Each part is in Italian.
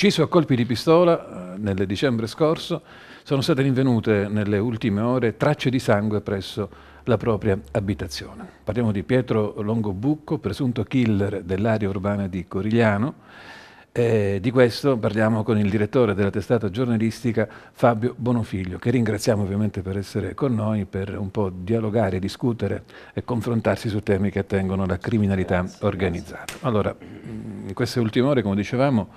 ucciso a colpi di pistola eh, nel dicembre scorso, sono state rinvenute nelle ultime ore tracce di sangue presso la propria abitazione. Parliamo di Pietro Longobucco, presunto killer dell'area urbana di Corigliano. E di questo parliamo con il direttore della testata giornalistica Fabio Bonofiglio, che ringraziamo ovviamente per essere con noi, per un po' dialogare, discutere e confrontarsi su temi che attengono la criminalità organizzata. Allora, in queste ultime ore, come dicevamo,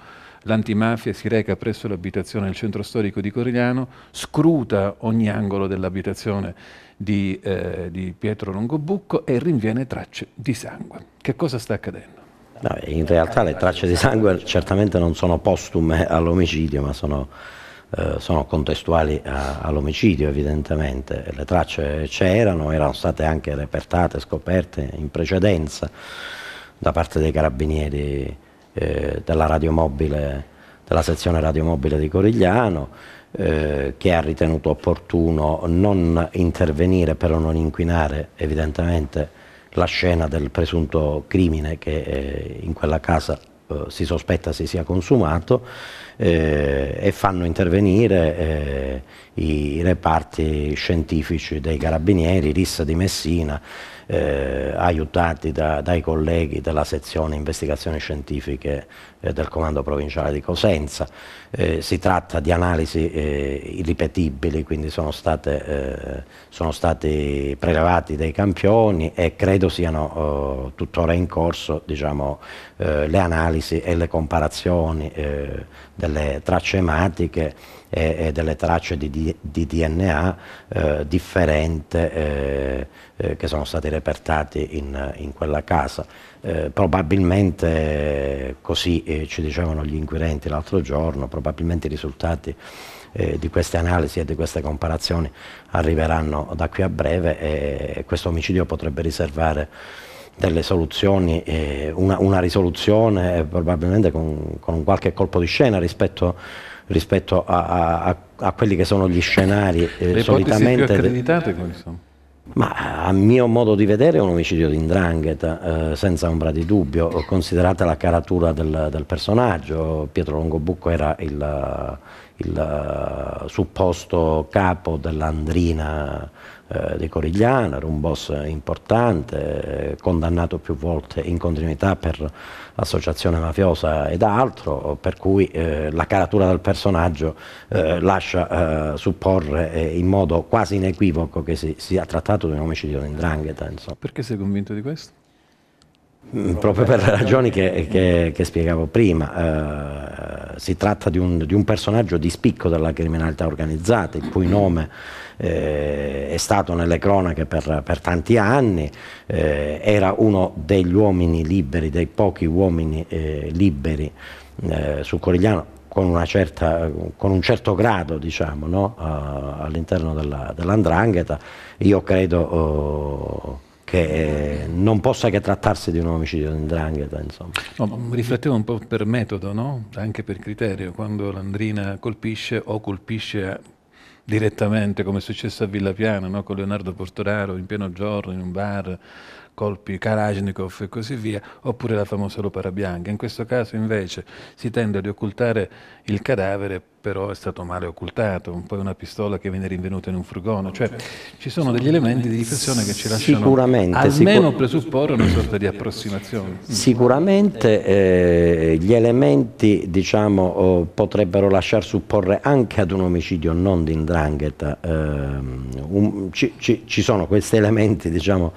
l'antimafia si reca presso l'abitazione del centro storico di Corigliano, scruta ogni angolo dell'abitazione di, eh, di Pietro Longobucco e rinviene tracce di sangue. Che cosa sta accadendo? No, in realtà le tracce di sangue certamente non sono postume eh, all'omicidio, ma sono, eh, sono contestuali all'omicidio evidentemente. Le tracce c'erano, erano state anche repertate, scoperte in precedenza da parte dei carabinieri eh, della radiomobile, della sezione radiomobile di Corigliano, eh, che ha ritenuto opportuno non intervenire per non inquinare evidentemente la scena del presunto crimine che eh, in quella casa eh, si sospetta si sia consumato eh, e fanno intervenire eh, i reparti scientifici dei carabinieri, rissa di Messina, eh, aiutati da, dai colleghi della sezione investigazioni scientifiche eh, del comando provinciale di Cosenza. Eh, si tratta di analisi eh, irripetibili, quindi sono, state, eh, sono, stati prelevati dei campioni e credo siano oh, tuttora in corso diciamo, eh, le analisi e le comparazioni delle tracce ematiche e, e delle tracce di, di DNA eh, differente eh, eh, che sono stati repertati in, in quella casa. Eh, probabilmente, eh, così eh, ci dicevano gli inquirenti l'altro giorno, probabilmente i risultati eh, di queste analisi e di queste comparazioni arriveranno da qui a breve e questo omicidio potrebbe riservare delle soluzioni, eh, una, una, risoluzione probabilmente con, con qualche colpo di scena rispetto rispetto a, a, a quelli che sono gli scenari eh, Le solitamente... Più accreditate quali sono? Ma a mio modo di vedere è un omicidio di indrangheta, eh, senza ombra di dubbio, considerata la caratura del, del personaggio. Pietro Longobucco era il, il eh, supposto capo dell'andrina eh, di Corigliano, era un boss importante, eh, condannato più volte in continuità per associazione mafiosa ed altro, per cui eh, la caratura del personaggio eh, lascia eh, supporre in modo quasi inequivoco che si sia trattato di un omicidio di indrangheta. Perché sei convinto di questo? Mm, proprio per le ragioni che, che, che spiegavo prima si tratta di un, di un, personaggio di spicco della criminalità organizzata, il cui nome eh, è stato nelle cronache per, per tanti anni, eh, era uno degli uomini liberi, dei pochi uomini eh, liberi eh, su Corigliano. Con, certa, con, un certo grado diciamo, no? uh, all'interno della, dell'andrangheta, io credo uh, che non possa che trattarsi di un omicidio in drangheta. No, riflettevo un po' per metodo, no? anche per criterio, quando l'Andrina colpisce o colpisce direttamente, come è successo a Villa Piana, no? con Leonardo Portoraro in pieno giorno, in un bar, colpi Kalashnikov e così via, oppure la famosa lopara bianca. In questo caso invece si tende ad occultare il cadavere però è stato male occultato, poi una pistola che viene rinvenuta in un furgone, cioè ci sono degli elementi di riflessione che ci lasciano sicuramente, almeno sicur- presupporre una sorta di approssimazione. Mm. Sicuramente eh, gli elementi diciamo, oh, potrebbero lasciar supporre anche ad un omicidio non di indrangheta, eh, um, ci, ci, ci, sono questi elementi diciamo,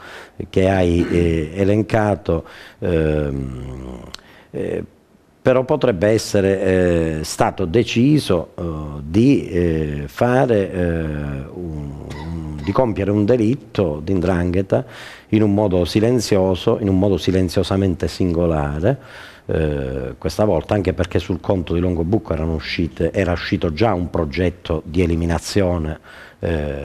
che hai eh, elencato ehm, eh, però potrebbe essere eh, stato deciso eh, di, eh, fare, eh, un, un, di compiere un delitto di indrangheta in un modo silenzioso, in un modo silenziosamente singolare, eh, questa volta anche perché sul conto di Longobucco uscite, era uscito già un progetto di eliminazione eh,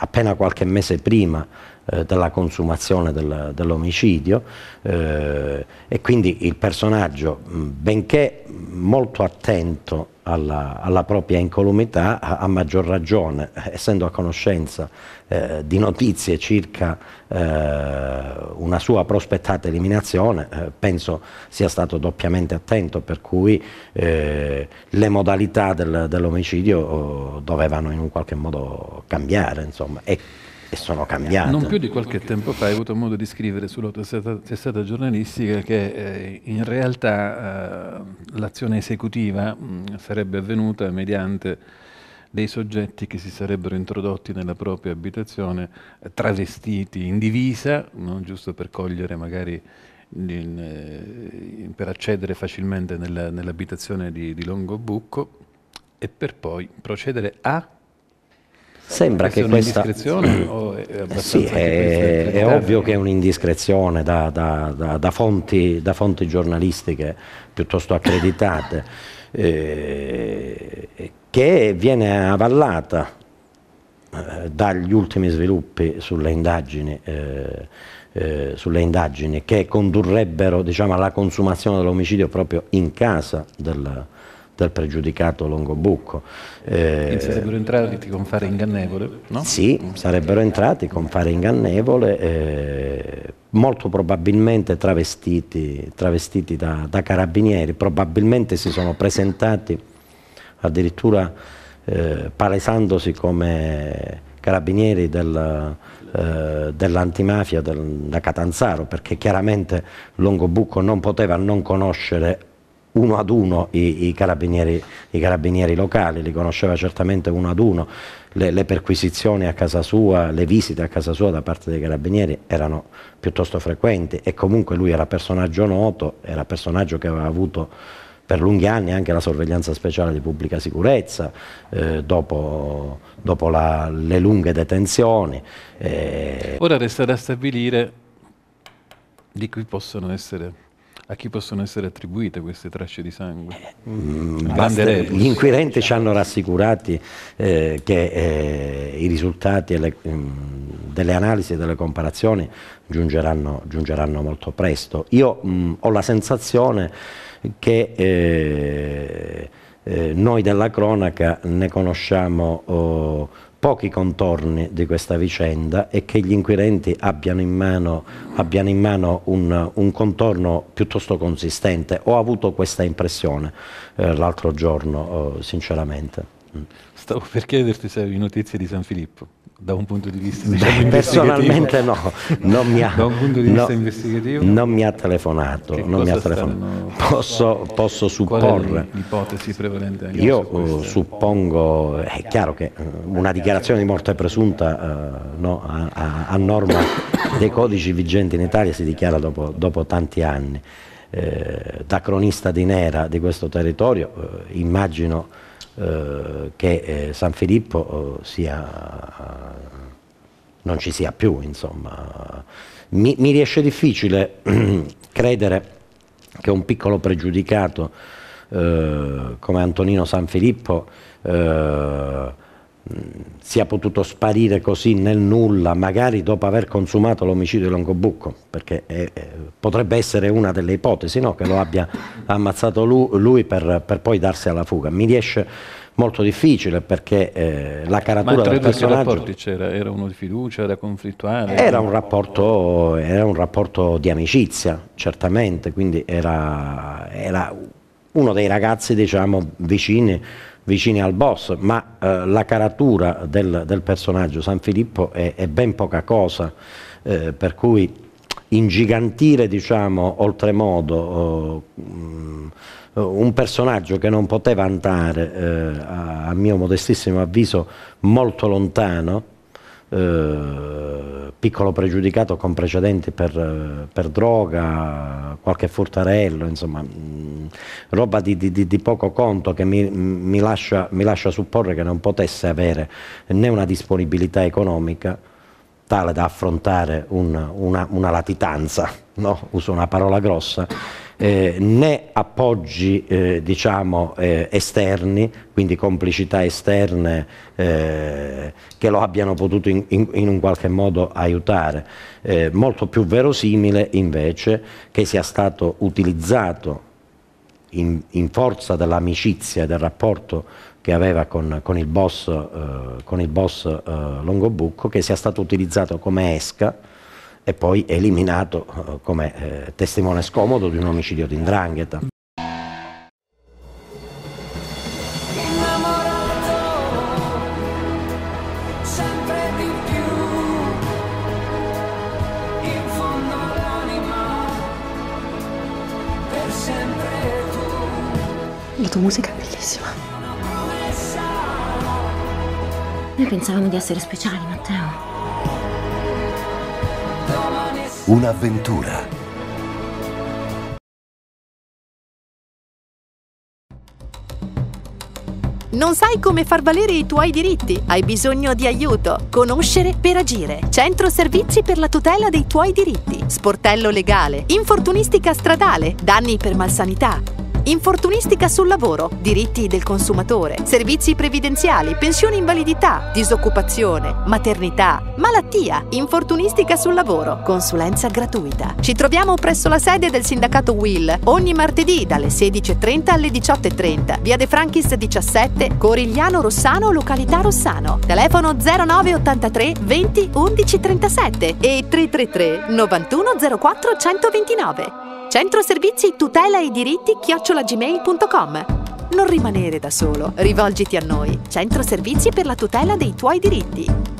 appena qualche mese prima eh, della consumazione del, dell'omicidio eh, e quindi il personaggio, benché molto attento alla, alla, propria incolumità, a, maggior ragione, eh, essendo a conoscenza eh, di notizie circa eh, una sua prospettata eliminazione, eh, penso sia stato doppiamente attento, per cui eh, le modalità del, dell'omicidio oh, dovevano in un qualche modo cambiare. Insomma. E e sono cambiate. Non più di qualche tempo fa hai avuto modo di scrivere sulla testata giornalistica che eh, in realtà eh, l'azione esecutiva mh, mm, sarebbe avvenuta mediante dei soggetti che si sarebbero introdotti nella propria abitazione eh, travestiti in divisa, no? giusto per cogliere magari in, eh, per accedere facilmente nella, nell'abitazione di, di Longobucco e per poi procedere a Sembra che questa... È sì, è, è, ovvio che è un'indiscrezione da, da, da, fonti, da, fonti, giornalistiche piuttosto accreditate, eh, che viene avallata eh, dagli ultimi sviluppi sulle indagini, eh, eh, sulle indagini che condurrebbero diciamo, alla consumazione dell'omicidio proprio in casa del del pregiudicato Longobucco. Eh, sarebbero entrati con fare ingannevole? No? Sì, sarebbero entrati con fare ingannevole, eh, molto probabilmente travestiti, travestiti da, da, carabinieri, probabilmente si sono presentati addirittura eh, palesandosi come carabinieri del, eh, dell'antimafia del, da Catanzaro, perché chiaramente Longobucco non poteva non conoscere uno ad uno i, i, carabinieri, i, carabinieri, locali, li conosceva certamente uno ad uno, le, le, perquisizioni a casa sua, le visite a casa sua da parte dei carabinieri erano piuttosto frequenti e comunque lui era personaggio noto, era personaggio che aveva avuto per lunghi anni anche la sorveglianza speciale di pubblica sicurezza, eh, dopo, dopo la, le lunghe detenzioni. Eh. Ora resta da stabilire di cui possono essere a chi possono essere attribuite queste tracce di sangue? Mm, gli inquirenti ci hanno rassicurati eh, che eh, i risultati le, mm, delle analisi e delle comparazioni giungeranno, giungeranno molto presto. Io mh, mm, ho la sensazione che eh, eh, noi della cronaca ne conosciamo... Oh, pochi contorni di questa vicenda e che gli inquirenti abbiano in mano, abbiano in mano un, un, contorno piuttosto consistente. Ho avuto questa impressione eh, l'altro giorno, eh, sinceramente. Stavo per chiederti se avevi notizie di San Filippo, da un punto di vista diciamo, Beh, Personalmente no, non mi ha, da un punto di no, vista investigativo. Non mi ha telefonato, mi ha telefonato. Posso, posso supporre. l'ipotesi prevalente? Io uh, suppongo, è chiaro che uh, una dichiarazione di morte presunta eh, no, a, a, a, norma dei codici vigenti in Italia si dichiara dopo, dopo tanti anni. Eh, da cronista di Nera di questo territorio eh, immagino eh, che eh, San Filippo eh, sia, non ci sia più, insomma. Mi, mi riesce difficile credere che un piccolo pregiudicato eh, come Antonino San Filippo eh, sia potuto sparire così nel nulla, magari dopo aver consumato l'omicidio di Longobucco, perché è, eh, è, potrebbe essere una delle ipotesi, no? che lo abbia ammazzato lui, lui per, per, poi darsi alla fuga. Mi riesce molto difficile perché eh, la caratura del personaggio... Ma rapporti c'era? Era uno di fiducia, era conflittuale? Era un rapporto, era un rapporto di amicizia, certamente, quindi era, era uno dei ragazzi diciamo, vicini, vicini, al boss, ma eh, la caratura del, del, personaggio San Filippo è, è ben poca cosa, eh, per cui ingigantire diciamo, oltremodo eh, un personaggio che non poteva andare, eh, a, a, mio modestissimo avviso, molto lontano, eh, piccolo pregiudicato con precedenti per, per droga, qualche furtarello, insomma, mh, mm, roba di, di, di, poco conto che mi, mi, lascia, mi lascia supporre che non potesse avere né una disponibilità economica tale da affrontare un, una, una, latitanza, no? uso una parola grossa, eh, né appoggi eh, diciamo, eh, esterni, quindi complicità esterne eh, che lo abbiano potuto in, in, in un qualche modo aiutare. Eh, molto più verosimile invece che sia stato utilizzato in, in forza dell'amicizia e del rapporto che aveva con, con il boss, eh, con il boss eh, Longobucco, che sia stato utilizzato come esca e poi eliminato eh, come eh, testimone scomodo di un omicidio di indrangheta. La tua musica è bellissima. Noi pensavamo di essere speciali, Matteo. Un'avventura. Non sai come far valere i tuoi diritti? Hai bisogno di aiuto? Conoscere per agire. Centro servizi per la tutela dei tuoi diritti. Sportello legale. Infortunistica stradale. Danni per malsanità infortunistica sul lavoro, diritti del consumatore, servizi previdenziali, pensioni invalidità, disoccupazione, maternità, malattia, infortunistica sul lavoro, consulenza gratuita. Ci troviamo presso la sede del sindacato Will ogni martedì dalle 16.30 alle 18.30, via De Franchis 17, Corigliano Rossano, località Rossano. Telefono 0983 20 11 37 e 333 91 04 129. Centro Servizi tutela i diritti chiocciolagmail.com. Non rimanere da solo, rivolgiti a noi. Centro Servizi per la tutela dei tuoi diritti.